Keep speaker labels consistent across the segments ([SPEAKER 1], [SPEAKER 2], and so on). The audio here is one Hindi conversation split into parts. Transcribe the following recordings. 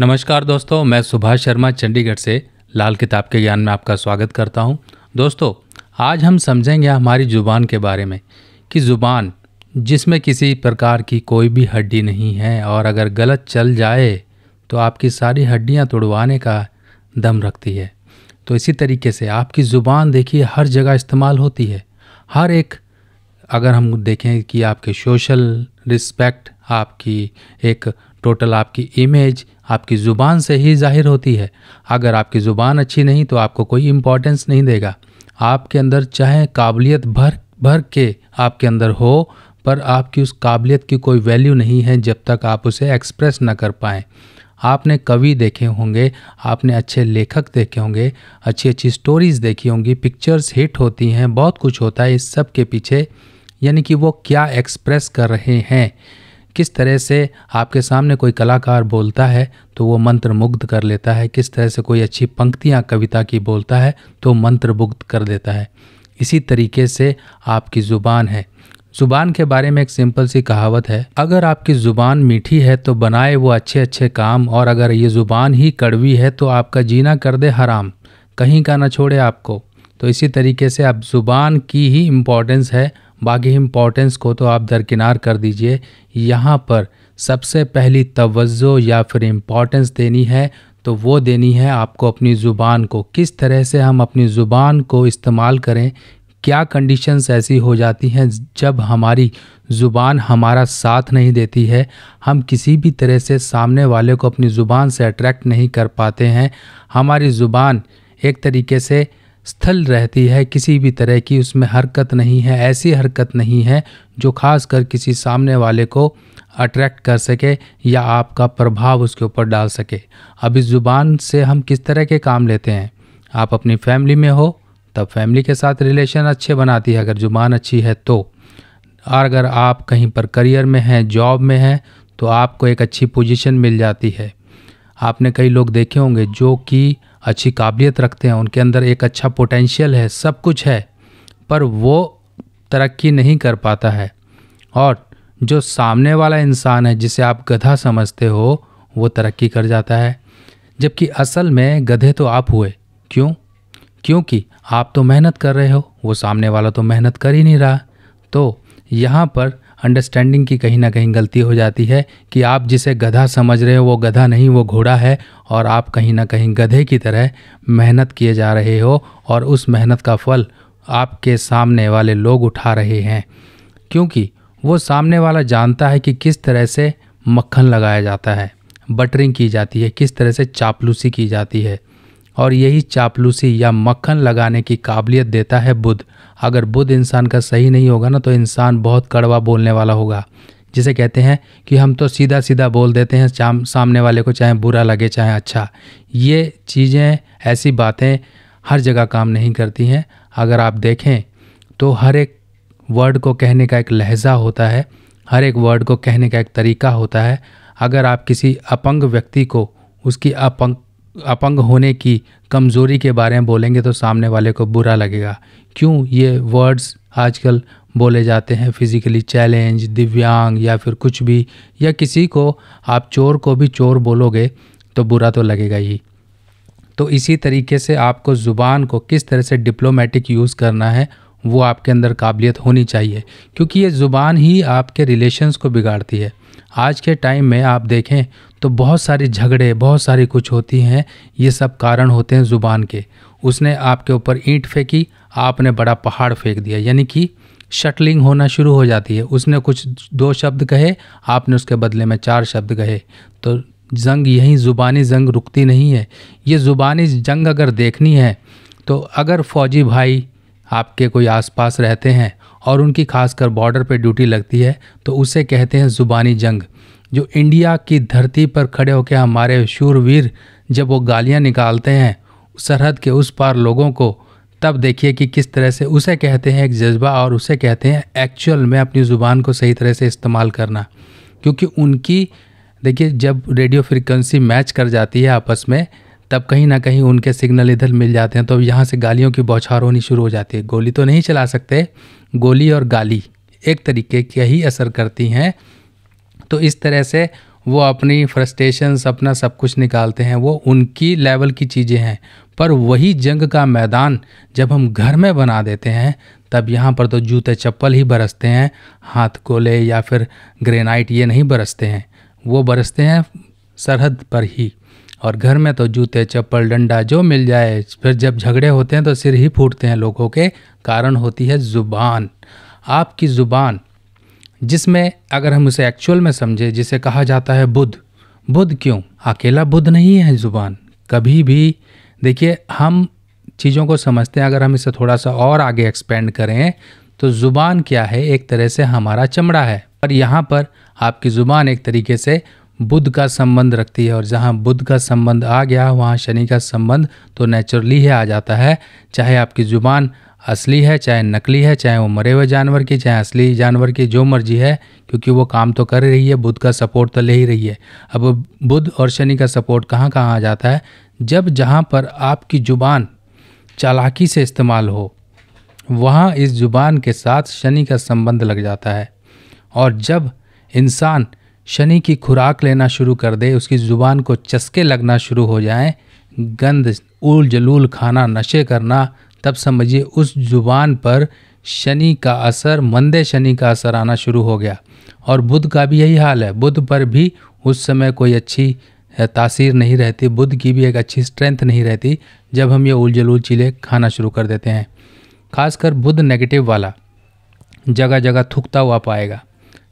[SPEAKER 1] नमस्कार दोस्तों मैं सुभाष शर्मा चंडीगढ़ से लाल किताब के ज्ञान में आपका स्वागत करता हूं दोस्तों आज हम समझेंगे हमारी ज़ुबान के बारे में कि ज़ुबान जिसमें किसी प्रकार की कोई भी हड्डी नहीं है और अगर गलत चल जाए तो आपकी सारी हड्डियां तोड़वाने का दम रखती है तो इसी तरीके से आपकी ज़ुबान देखिए हर जगह इस्तेमाल होती है हर एक अगर हम देखें कि आपके सोशल रिस्पेक्ट आपकी एक टोटल आपकी इमेज आपकी ज़ुबान से ही जाहिर होती है अगर आपकी ज़ुबान अच्छी नहीं तो आपको कोई इम्पोर्टेंस नहीं देगा आपके अंदर चाहे काबिलियत भर भर के आपके अंदर हो पर आपकी उस काबिलियत की कोई वैल्यू नहीं है जब तक आप उसे एक्सप्रेस ना कर पाएँ आपने कवि देखे होंगे आपने अच्छे लेखक देखे होंगे अच्छी अच्छी स्टोरीज़ देखी होंगी पिक्चर्स हिट होती हैं बहुत कुछ होता है इस सब के पीछे यानी कि वो क्या एक्सप्रेस कर रहे हैं किस तरह से आपके सामने कोई कलाकार बोलता है तो वो मंत्र मुग्ध कर लेता है किस तरह से कोई अच्छी पंक्तियाँ कविता की बोलता है तो मंत्र मुग्ध कर देता है इसी तरीके से आपकी ज़ुबान है ज़ुबान के बारे में एक सिंपल सी कहावत है अगर आपकी ज़ुबान मीठी है तो बनाए वो अच्छे अच्छे काम और अगर ये ज़ुबान ही कड़वी है तो आपका जीना कर दे हराम कहीं का ना छोड़े आपको तो इसी तरीके से आप ज़ुबान की ही इम्पोर्टेंस है बाकी इम्पोर्टेंस को तो आप दरकिनार कर दीजिए यहाँ पर सबसे पहली तवज्जो या फिर इम्पोर्टेंस देनी है तो वो देनी है आपको अपनी ज़ुबान को किस तरह से हम अपनी ज़ुबान को इस्तेमाल करें क्या कंडीशंस ऐसी हो जाती हैं जब हमारी ज़ुबान हमारा साथ नहीं देती है हम किसी भी तरह से सामने वाले को अपनी ज़ुबान से अट्रैक्ट नहीं कर पाते हैं हमारी ज़ुबान एक तरीके से स्थल रहती है किसी भी तरह की उसमें हरकत नहीं है ऐसी हरकत नहीं है जो खास कर किसी सामने वाले को अट्रैक्ट कर सके या आपका प्रभाव उसके ऊपर डाल सके अब इस ज़ुबान से हम किस तरह के काम लेते हैं आप अपनी फैमिली में हो तब फैमिली के साथ रिलेशन अच्छे बनाती है अगर ज़ुबान अच्छी है तो और अगर आप कहीं पर करियर में हैं जॉब में हैं तो आपको एक अच्छी पोजीशन मिल जाती है आपने कई लोग देखे होंगे जो कि अच्छी काबिलियत रखते हैं उनके अंदर एक अच्छा पोटेंशियल है सब कुछ है पर वो तरक्की नहीं कर पाता है और जो सामने वाला इंसान है जिसे आप गधा समझते हो वो तरक्की कर जाता है जबकि असल में गधे तो आप हुए क्यों क्योंकि आप तो मेहनत कर रहे हो वो सामने वाला तो मेहनत कर ही नहीं रहा तो यहाँ पर अंडरस्टैंडिंग की कहीं ना कहीं गलती हो जाती है कि आप जिसे गधा समझ रहे हो वो गधा नहीं वो घोड़ा है और आप कहीं ना कहीं गधे की तरह मेहनत किए जा रहे हो और उस मेहनत का फल आपके सामने वाले लोग उठा रहे हैं क्योंकि वो सामने वाला जानता है कि किस तरह से मक्खन लगाया जाता है बटरिंग की जाती है किस तरह से चापलूसी की जाती है और यही चापलूसी या मक्खन लगाने की काबिलियत देता है बुद्ध अगर बुद्ध इंसान का सही नहीं होगा ना तो इंसान बहुत कड़वा बोलने वाला होगा जिसे कहते हैं कि हम तो सीधा सीधा बोल देते हैं चाम सामने वाले को चाहे बुरा लगे चाहे अच्छा ये चीज़ें ऐसी बातें हर जगह काम नहीं करती हैं अगर आप देखें तो हर एक वर्ड को कहने का एक लहजा होता है हर एक वर्ड को कहने का एक तरीका होता है अगर आप किसी अपंग व्यक्ति को उसकी अपंग अपंग होने की कमज़ोरी के बारे में बोलेंगे तो सामने वाले को बुरा लगेगा क्यों ये वर्ड्स आजकल बोले जाते हैं फिज़िकली चैलेंज दिव्यांग या फिर कुछ भी या किसी को आप चोर को भी चोर बोलोगे तो बुरा तो लगेगा ही तो इसी तरीके से आपको ज़ुबान को किस तरह से डिप्लोमेटिक यूज़ करना है वो आपके अंदर काबिलियत होनी चाहिए क्योंकि ये ज़ुबान ही आपके रिलेशन्स को बिगाड़ती है आज के टाइम में आप देखें तो बहुत सारे झगड़े बहुत सारी कुछ होती हैं ये सब कारण होते हैं ज़ुबान के उसने आपके ऊपर ईंट फेंकी आपने बड़ा पहाड़ फेंक दिया यानी कि शटलिंग होना शुरू हो जाती है उसने कुछ दो शब्द कहे आपने उसके बदले में चार शब्द कहे तो जंग यही ज़ुबानी जंग रुकती नहीं है ये ज़ुबानी जंग अगर देखनी है तो अगर फौजी भाई आपके कोई आसपास रहते हैं और उनकी खासकर बॉर्डर पे ड्यूटी लगती है तो उसे कहते हैं ज़ुबानी जंग जो इंडिया की धरती पर खड़े होकर हमारे शूरवीर जब वो गालियाँ निकालते हैं सरहद के उस पार लोगों को तब देखिए कि किस तरह से उसे कहते हैं एक जज्बा और उसे कहते हैं एक्चुअल में अपनी ज़ुबान को सही तरह से इस्तेमाल करना क्योंकि उनकी देखिए जब रेडियो फ्रिक्वेंसी मैच कर जाती है आपस में तब कहीं ना कहीं उनके सिग्नल इधर मिल जाते हैं तो यहाँ से गालियों की बौछार होनी शुरू हो जाती है गोली तो नहीं चला सकते गोली और गाली एक तरीके की ही असर करती हैं तो इस तरह से वो अपनी फ्रस्टेशंस अपना सब कुछ निकालते हैं वो उनकी लेवल की चीज़ें हैं पर वही जंग का मैदान जब हम घर में बना देते हैं तब यहाँ पर तो जूते चप्पल ही बरसते हैं हाथ कोले या फिर ग्रेनाइट ये नहीं बरसते हैं वो बरसते हैं सरहद पर ही और घर में तो जूते चप्पल डंडा जो मिल जाए फिर जब झगड़े होते हैं तो सिर ही फूटते हैं लोगों के कारण होती है ज़ुबान आपकी ज़ुबान जिसमें अगर हम उसे एक्चुअल में समझे जिसे कहा जाता है बुद्ध बुद्ध क्यों अकेला बुद्ध नहीं है ज़ुबान कभी भी देखिए हम चीज़ों को समझते हैं अगर हम इसे थोड़ा सा और आगे एक्सपेंड करें तो ज़ुबान क्या है एक तरह से हमारा चमड़ा है और यहाँ पर आपकी ज़ुबान एक तरीके से बुद्ध का संबंध रखती है और जहाँ बुद्ध का संबंध आ गया वहाँ शनि का संबंध तो नेचुरली ही आ जाता है चाहे आपकी ज़ुबान असली है चाहे नकली है चाहे वो मरे हुए जानवर की चाहे असली जानवर की जो मर्जी है क्योंकि वो काम तो कर रही है बुध का सपोर्ट तो ले ही रही है अब बुध और शनि का सपोर्ट कहाँ कहाँ आ जाता है जब जहाँ पर आपकी ज़ुबान चालाकी से इस्तेमाल हो वहाँ इस ज़ुबान के साथ शनि का संबंध लग जाता है और जब इंसान शनि की खुराक लेना शुरू कर दे उसकी ज़ुबान को चस्के लगना शुरू हो जाए गंद उल जलूल खाना नशे करना तब समझिए उस जुबान पर शनि का असर मंदे शनि का असर आना शुरू हो गया और बुध का भी यही हाल है बुध पर भी उस समय कोई अच्छी तासीर नहीं रहती बुध की भी एक अच्छी स्ट्रेंथ नहीं रहती जब हम ये उलझल उलझीले खाना शुरू कर देते हैं खासकर बुध नेगेटिव वाला जगह जगह थूकता हुआ पाएगा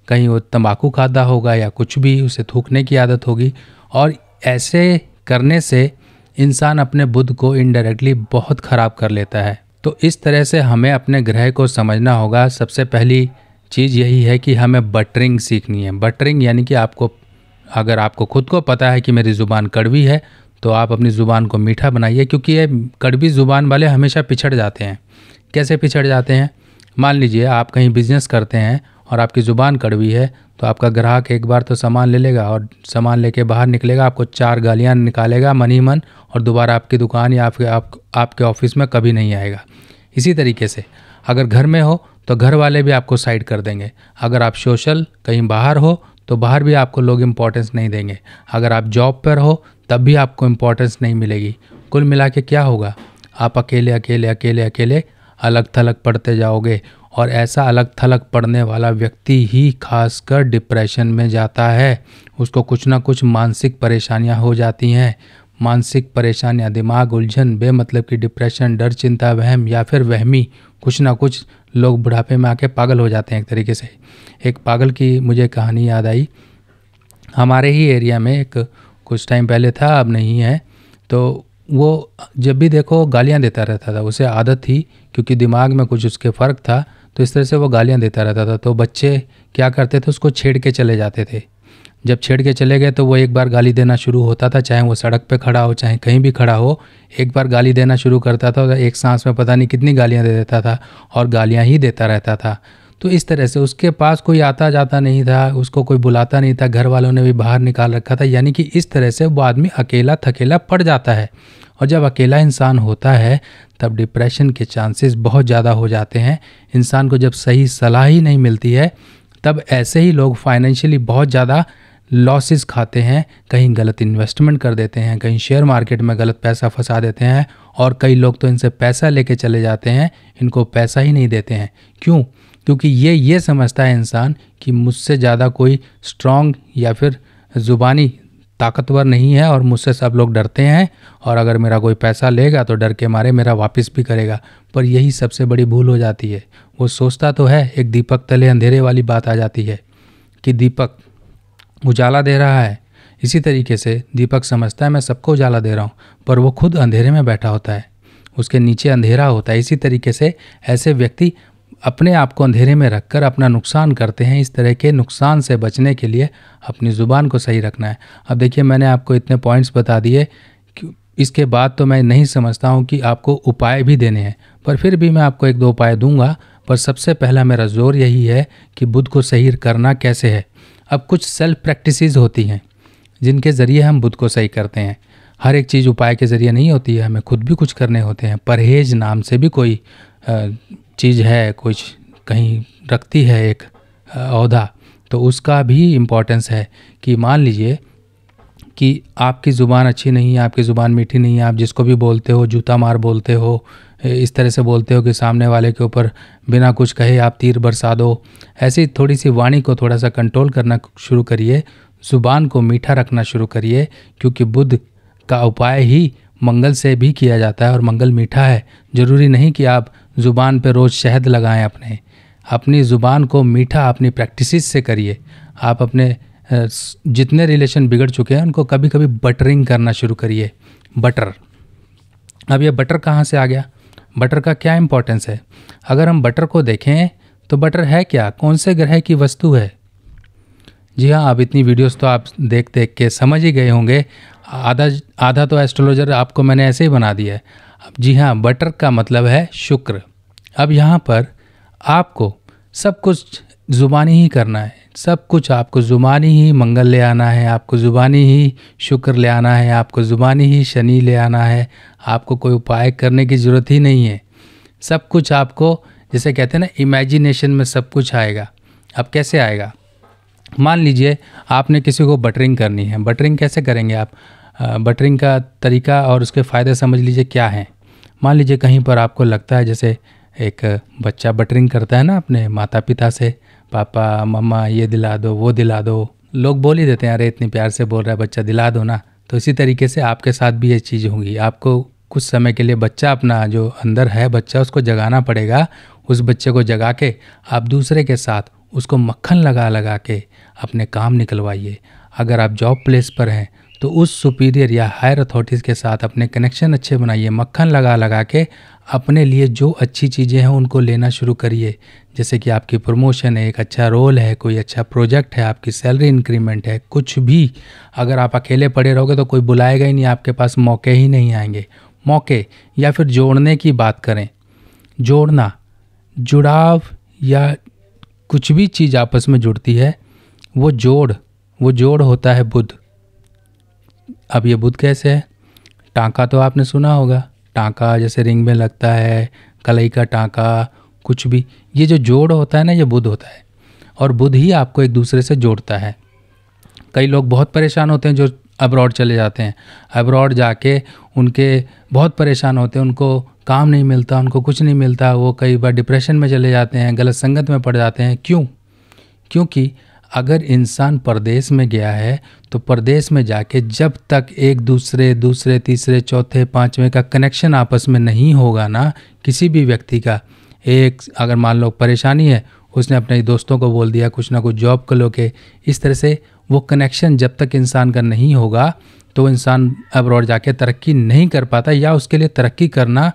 [SPEAKER 1] कहीं वो तंबाकू खाता होगा या कुछ भी उसे थूकने की आदत होगी और ऐसे करने से इंसान अपने बुद्ध को इनडायरेक्टली बहुत ख़राब कर लेता है तो इस तरह से हमें अपने ग्रह को समझना होगा सबसे पहली चीज़ यही है कि हमें बटरिंग सीखनी है बटरिंग यानी कि आपको अगर आपको खुद को पता है कि मेरी ज़ुबान कड़वी है तो आप अपनी ज़ुबान को मीठा बनाइए क्योंकि ये कड़वी ज़ुबान वाले हमेशा पिछड़ जाते हैं कैसे पिछड़ जाते हैं मान लीजिए आप कहीं बिजनेस करते हैं और आपकी ज़ुबान कड़वी है तो आपका ग्राहक एक बार तो सामान ले लेगा और सामान लेके बाहर निकलेगा आपको चार गालियाँ निकालेगा मन ही मन और दोबारा आपकी दुकान या आपके आप, आपके ऑफिस में कभी नहीं आएगा इसी तरीके से अगर घर में हो तो घर वाले भी आपको साइड कर देंगे अगर आप सोशल कहीं बाहर हो तो बाहर भी आपको लोग इम्पोर्टेंस नहीं देंगे अगर आप जॉब पर हो तब भी आपको इम्पोर्टेंस नहीं मिलेगी कुल मिला के क्या होगा आप अकेले अकेले अकेले अकेले अलग थलग पड़ते जाओगे और ऐसा अलग थलग पड़ने वाला व्यक्ति ही खासकर डिप्रेशन में जाता है उसको कुछ ना कुछ मानसिक परेशानियां हो जाती हैं मानसिक परेशानियां दिमाग उलझन बेमतलब की डिप्रेशन डर चिंता वहम या फिर वहमी कुछ ना कुछ लोग बुढ़ापे में आके पागल हो जाते हैं एक तरीके से एक पागल की मुझे कहानी याद आई हमारे ही एरिया में एक कुछ टाइम पहले था अब नहीं है तो वो जब भी देखो गालियाँ देता रहता था उसे आदत थी क्योंकि दिमाग में कुछ उसके फ़र्क था तो इस तरह से वो गालियाँ देता रहता था तो बच्चे क्या करते थे उसको छेड़ के चले जाते थे जब छेड़ के चले गए तो वो एक बार गाली देना शुरू होता था चाहे वो सड़क पे खड़ा हो चाहे कहीं भी खड़ा हो एक बार गाली देना शुरू करता था और तो एक सांस में पता नहीं कितनी गालियाँ दे देता था और गालियाँ ही देता रहता था तो इस तरह से उसके पास कोई आता जाता नहीं था उसको कोई बुलाता नहीं था घर वालों ने भी बाहर निकाल रखा था यानी कि इस तरह से वो आदमी अकेला थकेला पड़ जाता है और जब अकेला इंसान होता है तब डिप्रेशन के चांसेस बहुत ज़्यादा हो जाते हैं इंसान को जब सही सलाह ही नहीं मिलती है तब ऐसे ही लोग फाइनेंशियली बहुत ज़्यादा लॉसेस खाते हैं कहीं गलत इन्वेस्टमेंट कर देते हैं कहीं शेयर मार्केट में गलत पैसा फंसा देते हैं और कई लोग तो इनसे पैसा लेके चले जाते हैं इनको पैसा ही नहीं देते हैं क्यों क्योंकि ये ये समझता है इंसान कि मुझसे ज़्यादा कोई स्ट्रॉन्ग या फिर ज़ुबानी ताकतवर नहीं है और मुझसे सब लोग डरते हैं और अगर मेरा कोई पैसा लेगा तो डर के मारे मेरा वापस भी करेगा पर यही सबसे बड़ी भूल हो जाती है वो सोचता तो है एक दीपक तले अंधेरे वाली बात आ जाती है कि दीपक उजाला दे रहा है इसी तरीके से दीपक समझता है मैं सबको उजाला दे रहा हूँ पर वो खुद अंधेरे में बैठा होता है उसके नीचे अंधेरा होता है इसी तरीके से ऐसे व्यक्ति अपने आप को अंधेरे में रखकर अपना नुकसान करते हैं इस तरह के नुकसान से बचने के लिए अपनी ज़ुबान को सही रखना है अब देखिए मैंने आपको इतने पॉइंट्स बता दिए इसके बाद तो मैं नहीं समझता हूँ कि आपको उपाय भी देने हैं पर फिर भी मैं आपको एक दो उपाय दूंगा पर सबसे पहला मेरा जोर यही है कि बुद्ध को सही करना कैसे है अब कुछ सेल्फ प्रैक्टिसेस होती हैं जिनके ज़रिए हम बुद्ध को सही करते हैं हर एक चीज़ उपाय के ज़रिए नहीं होती है हमें खुद भी कुछ करने होते हैं परहेज नाम से भी कोई चीज़ है कुछ कहीं रखती है एक अहदा तो उसका भी इम्पोर्टेंस है कि मान लीजिए कि आपकी ज़ुबान अच्छी नहीं है आपकी ज़ुबान मीठी नहीं है आप जिसको भी बोलते हो जूता मार बोलते हो इस तरह से बोलते हो कि सामने वाले के ऊपर बिना कुछ कहे आप तीर बरसा दो ऐसी थोड़ी सी वाणी को थोड़ा सा कंट्रोल करना शुरू करिए ज़ुबान को मीठा रखना शुरू करिए क्योंकि बुद्ध का उपाय ही मंगल से भी किया जाता है और मंगल मीठा है ज़रूरी नहीं कि आप ज़ुबान पर रोज़ शहद लगाएं अपने अपनी ज़ुबान को मीठा अपनी प्रैक्टिस से करिए आप अपने जितने रिलेशन बिगड़ चुके हैं उनको कभी कभी बटरिंग करना शुरू करिए बटर अब ये बटर कहाँ से आ गया बटर का क्या इम्पोर्टेंस है अगर हम बटर को देखें तो बटर है क्या कौन से ग्रह की वस्तु है जी हाँ अब इतनी वीडियोस तो आप देख देख के समझ ही गए होंगे आधा आधा तो एस्ट्रोलॉजर आपको मैंने ऐसे ही बना दिया है जी हाँ बटर का मतलब है शुक्र अब यहाँ पर आपको सब कुछ ज़ुबानी ही करना है सब कुछ आपको ज़ुबानी ही मंगल ले आना है आपको ज़ुबानी ही शुक्र ले आना है आपको ज़ुबानी ही शनि ले आना है आपको कोई उपाय करने की ज़रूरत ही नहीं है सब कुछ आपको जैसे कहते हैं ना इमेजिनेशन में सब कुछ आएगा अब कैसे आएगा मान लीजिए आपने किसी को बटरिंग करनी है बटरिंग कैसे करेंगे आप बटरिंग का तरीका और उसके फ़ायदे समझ लीजिए क्या हैं मान लीजिए कहीं पर आपको लगता है जैसे एक बच्चा बटरिंग करता है ना अपने माता पिता से पापा मम्मा ये दिला दो वो दिला दो लोग बोल ही देते हैं अरे इतने प्यार से बोल रहा है बच्चा दिला दो ना तो इसी तरीके से आपके साथ भी ये चीज़ होगी आपको कुछ समय के लिए बच्चा अपना जो अंदर है बच्चा उसको जगाना पड़ेगा उस बच्चे को जगा के आप दूसरे के साथ उसको मक्खन लगा लगा के अपने काम निकलवाइए अगर आप जॉब प्लेस पर हैं तो उस सुपीरियर या हायर अथॉरिटीज़ के साथ अपने कनेक्शन अच्छे बनाइए मक्खन लगा लगा के अपने लिए जो अच्छी चीज़ें हैं उनको लेना शुरू करिए जैसे कि आपकी प्रमोशन है एक अच्छा रोल है कोई अच्छा प्रोजेक्ट है आपकी सैलरी इंक्रीमेंट है कुछ भी अगर आप अकेले पड़े रहोगे तो कोई बुलाएगा ही नहीं आपके पास मौके ही नहीं आएंगे मौके या फिर जोड़ने की बात करें जोड़ना जुड़ाव या कुछ भी चीज़ आपस में जुड़ती है वो जोड़ वो जोड़ होता है बुद्ध अब ये बुध कैसे है टाँका तो आपने सुना होगा टाँका जैसे रिंग में लगता है कलई का टाँका कुछ भी ये जो जोड़ होता है ना ये बुध होता है और बुध ही आपको एक दूसरे से जोड़ता है कई लोग बहुत परेशान होते हैं जो अब्रॉड चले जाते हैं अब्रॉड जाके उनके बहुत परेशान होते हैं उनको काम नहीं मिलता उनको कुछ नहीं मिलता वो कई बार डिप्रेशन में चले जाते हैं गलत संगत में पड़ जाते हैं क्यों क्योंकि अगर इंसान परदेश में गया है तो परदेश में जाके जब तक एक दूसरे दूसरे तीसरे चौथे पाँचवें का कनेक्शन आपस में नहीं होगा ना किसी भी व्यक्ति का एक अगर मान लो परेशानी है उसने अपने दोस्तों को बोल दिया कुछ ना कुछ जॉब कर लो के इस तरह से वो कनेक्शन जब तक इंसान का नहीं होगा तो इंसान अब्रॉड जाके तरक्की नहीं कर पाता या उसके लिए तरक्की करना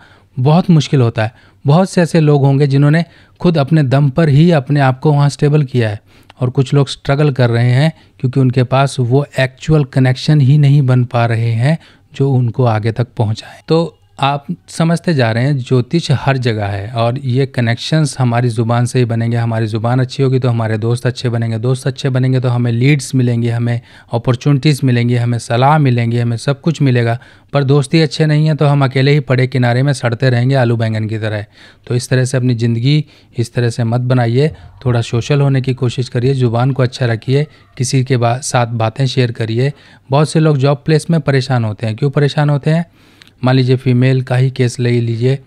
[SPEAKER 1] बहुत मुश्किल होता है बहुत से ऐसे लोग होंगे जिन्होंने खुद अपने दम पर ही अपने आप को वहाँ स्टेबल किया है और कुछ लोग स्ट्रगल कर रहे हैं क्योंकि उनके पास वो एक्चुअल कनेक्शन ही नहीं बन पा रहे हैं जो उनको आगे तक पहुंचाएं तो आप समझते जा रहे हैं ज्योतिष हर जगह है और ये कनेक्शंस हमारी ज़ुबान से ही बनेंगे हमारी ज़ुबान अच्छी होगी तो हमारे दोस्त अच्छे बनेंगे दोस्त अच्छे बनेंगे तो हमें लीड्स मिलेंगी हमें अपॉर्चुनिटीज़ मिलेंगी हमें सलाह मिलेंगी हमें सब कुछ मिलेगा पर दोस्ती अच्छे नहीं है तो हम अकेले ही पड़े किनारे में सड़ते रहेंगे आलू बैंगन की तरह तो इस तरह से अपनी ज़िंदगी इस तरह से मत बनाइए थोड़ा सोशल होने की कोशिश करिए ज़ुबान को अच्छा रखिए किसी के साथ बातें शेयर करिए बहुत से लोग जॉब प्लेस में परेशान होते हैं क्यों परेशान होते हैं मान लीजिए फ़ीमेल का ही केस ले लीजिए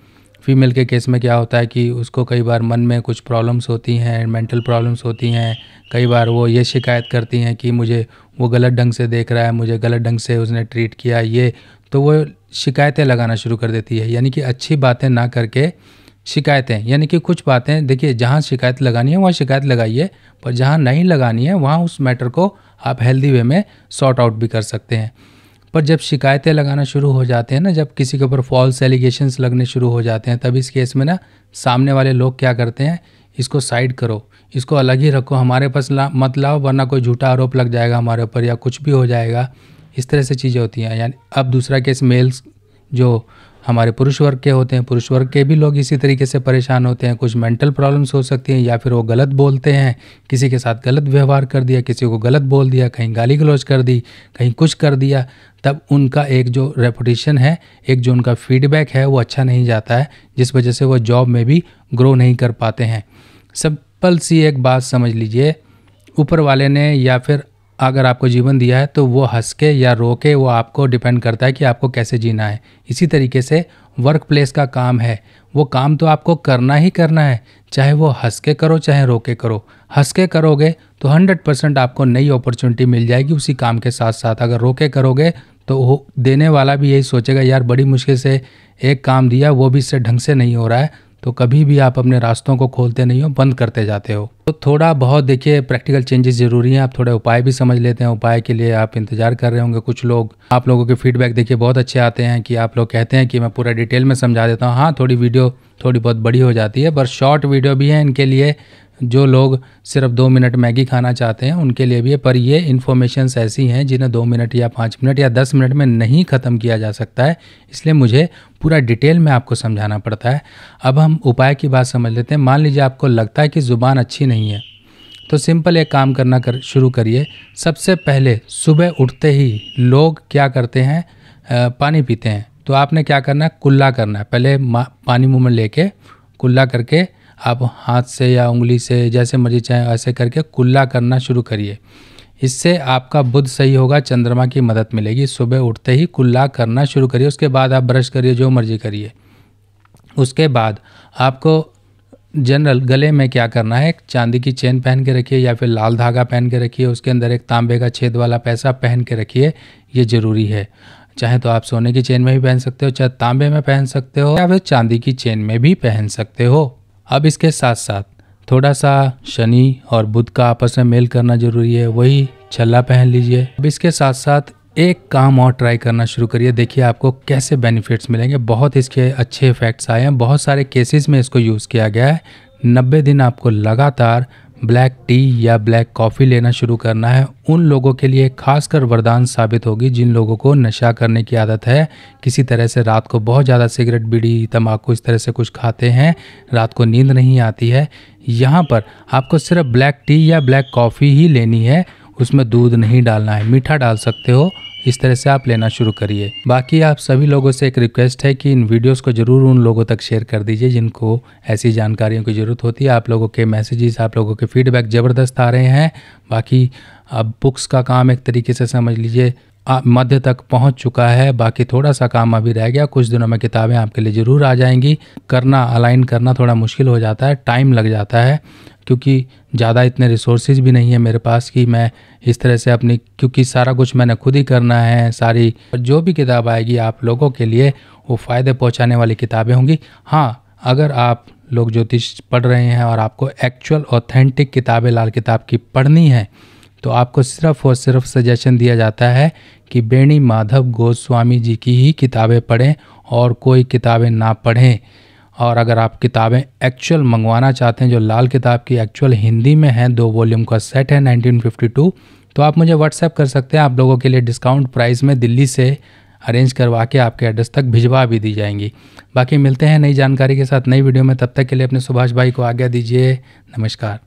[SPEAKER 1] फ़ीमेल के केस में क्या होता है कि उसको कई बार मन में कुछ प्रॉब्लम्स होती हैं मेंटल प्रॉब्लम्स होती हैं कई बार वो ये शिकायत करती हैं कि मुझे वो गलत ढंग से देख रहा है मुझे गलत ढंग से उसने ट्रीट किया ये तो वो शिकायतें लगाना शुरू कर देती है यानी कि अच्छी बातें ना करके शिकायतें यानी कि कुछ बातें देखिए जहाँ शिकायत लगानी है वहाँ शिकायत लगाइए पर जहाँ नहीं लगानी है वहाँ उस मैटर को आप हेल्दी वे में सॉर्ट आउट भी कर सकते हैं पर जब शिकायतें लगाना शुरू हो जाते हैं ना जब किसी के ऊपर फॉल्स एलिगेशंस लगने शुरू हो जाते हैं तब इस केस में ना सामने वाले लोग क्या करते हैं इसको साइड करो इसको अलग ही रखो हमारे पास ला, मत लाओ वरना कोई झूठा आरोप लग जाएगा हमारे ऊपर या कुछ भी हो जाएगा इस तरह से चीज़ें होती हैं यानी अब दूसरा केस मेल्स जो हमारे पुरुष वर्ग के होते हैं पुरुष वर्ग के भी लोग इसी तरीके से परेशान होते हैं कुछ मेंटल प्रॉब्लम्स हो सकती हैं या फिर वो गलत बोलते हैं किसी के साथ गलत व्यवहार कर दिया किसी को गलत बोल दिया कहीं गाली गलौज कर दी कहीं कुछ कर दिया तब उनका एक जो रेपुटेशन है एक जो उनका फीडबैक है वो अच्छा नहीं जाता है जिस वजह से वो जॉब में भी ग्रो नहीं कर पाते हैं सिंपल सी एक बात समझ लीजिए ऊपर वाले ने या फिर अगर आपको जीवन दिया है तो वो हंस के या रो के वो आपको डिपेंड करता है कि आपको कैसे जीना है इसी तरीके से वर्क प्लेस का काम है वो काम तो आपको करना ही करना है चाहे वो हंस के करो चाहे रो के करो हंस के करोगे तो 100 परसेंट आपको नई अपॉर्चुनिटी मिल जाएगी उसी काम के साथ साथ अगर रो के करोगे तो वो देने वाला भी यही सोचेगा यार बड़ी मुश्किल से एक काम दिया वो भी इससे ढंग से नहीं हो रहा है तो कभी भी आप अपने रास्तों को खोलते नहीं हो बंद करते जाते हो तो थोड़ा बहुत देखिए प्रैक्टिकल चेंजेस ज़रूरी हैं आप थोड़े उपाय भी समझ लेते हैं उपाय के लिए आप इंतज़ार कर रहे होंगे कुछ लोग आप लोगों के फीडबैक देखिए बहुत अच्छे आते हैं कि आप लोग कहते हैं कि मैं पूरा डिटेल में समझा देता हूँ हाँ थोड़ी वीडियो थोड़ी बहुत बड़ी हो जाती है पर शॉर्ट वीडियो भी है इनके लिए जो लोग सिर्फ दो मिनट मैगी खाना चाहते हैं उनके लिए भी है पर ये इन्फॉर्मेशंस ऐसी हैं जिन्हें दो मिनट या पाँच मिनट या दस मिनट में नहीं ख़त्म किया जा सकता है इसलिए मुझे पूरा डिटेल में आपको समझाना पड़ता है अब हम उपाय की बात समझ लेते हैं मान लीजिए आपको लगता है कि ज़ुबान अच्छी नहीं है तो सिंपल एक काम करना कर शुरू करिए सबसे पहले सुबह उठते ही लोग क्या करते हैं पानी पीते हैं तो आपने क्या करना है कुल्ला करना है पहले पानी मुँह में लेके कुल्ला करके आप हाथ से या उंगली से जैसे मर्जी चाहें ऐसे करके कुल्ला करना शुरू करिए इससे आपका बुध सही होगा चंद्रमा की मदद मिलेगी सुबह उठते ही कुल्ला करना शुरू करिए उसके बाद आप ब्रश करिए जो मर्जी करिए उसके बाद आपको जनरल गले में क्या करना है चांदी की चेन पहन के रखिए या फिर लाल धागा पहन के रखिए उसके अंदर एक तांबे का छेद वाला पैसा पहन के रखिए ये ज़रूरी है चाहे तो आप सोने की चेन में भी पहन सकते हो चाहे तांबे में पहन सकते हो या फिर चांदी की चेन में भी पहन सकते हो अब इसके साथ साथ थोड़ा सा शनि और बुध का आपस में मेल करना जरूरी है वही छल्ला पहन लीजिए अब इसके साथ साथ एक काम और ट्राई करना शुरू करिए देखिए आपको कैसे बेनिफिट्स मिलेंगे बहुत इसके अच्छे इफेक्ट्स आए हैं बहुत सारे केसेस में इसको यूज़ किया गया है नब्बे दिन आपको लगातार ब्लैक टी या ब्लैक कॉफ़ी लेना शुरू करना है उन लोगों के लिए खासकर वरदान साबित होगी जिन लोगों को नशा करने की आदत है किसी तरह से रात को बहुत ज़्यादा सिगरेट बीड़ी तम्बाकू इस तरह से कुछ खाते हैं रात को नींद नहीं आती है यहाँ पर आपको सिर्फ ब्लैक टी या ब्लैक कॉफ़ी ही लेनी है उसमें दूध नहीं डालना है मीठा डाल सकते हो इस तरह से आप लेना शुरू करिए बाकी आप सभी लोगों से एक रिक्वेस्ट है कि इन वीडियोस को जरूर उन लोगों तक शेयर कर दीजिए जिनको ऐसी जानकारियों की ज़रूरत होती है आप लोगों के मैसेजेस आप लोगों के फीडबैक ज़बरदस्त आ रहे हैं बाकी अब बुक्स का काम एक तरीके से समझ लीजिए मध्य तक पहुंच चुका है बाकी थोड़ा सा काम अभी रह गया कुछ दिनों में किताबें आपके लिए ज़रूर आ जाएंगी करना अलाइन करना थोड़ा मुश्किल हो जाता है टाइम लग जाता है क्योंकि ज़्यादा इतने रिसोर्सेज भी नहीं है मेरे पास कि मैं इस तरह से अपनी क्योंकि सारा कुछ मैंने खुद ही करना है सारी जो भी किताब आएगी आप लोगों के लिए वो फ़ायदे पहुँचाने वाली किताबें होंगी हाँ अगर आप लोग ज्योतिष पढ़ रहे हैं और आपको एक्चुअल ऑथेंटिक किताबें लाल किताब की पढ़नी है तो आपको सिर्फ और सिर्फ सजेशन दिया जाता है कि बेणी माधव गोस्वामी जी की ही किताबें पढ़ें और कोई किताबें ना पढ़ें और अगर आप किताबें एक्चुअल मंगवाना चाहते हैं जो लाल किताब की एक्चुअल हिंदी में है दो वॉल्यूम का सेट है 1952 तो आप मुझे व्हाट्सएप कर सकते हैं आप लोगों के लिए डिस्काउंट प्राइस में दिल्ली से अरेंज करवा के आपके एड्रेस तक भिजवा भी दी जाएंगी बाकी मिलते हैं नई जानकारी के साथ नई वीडियो में तब तक के लिए अपने सुभाष भाई को आज्ञा दीजिए नमस्कार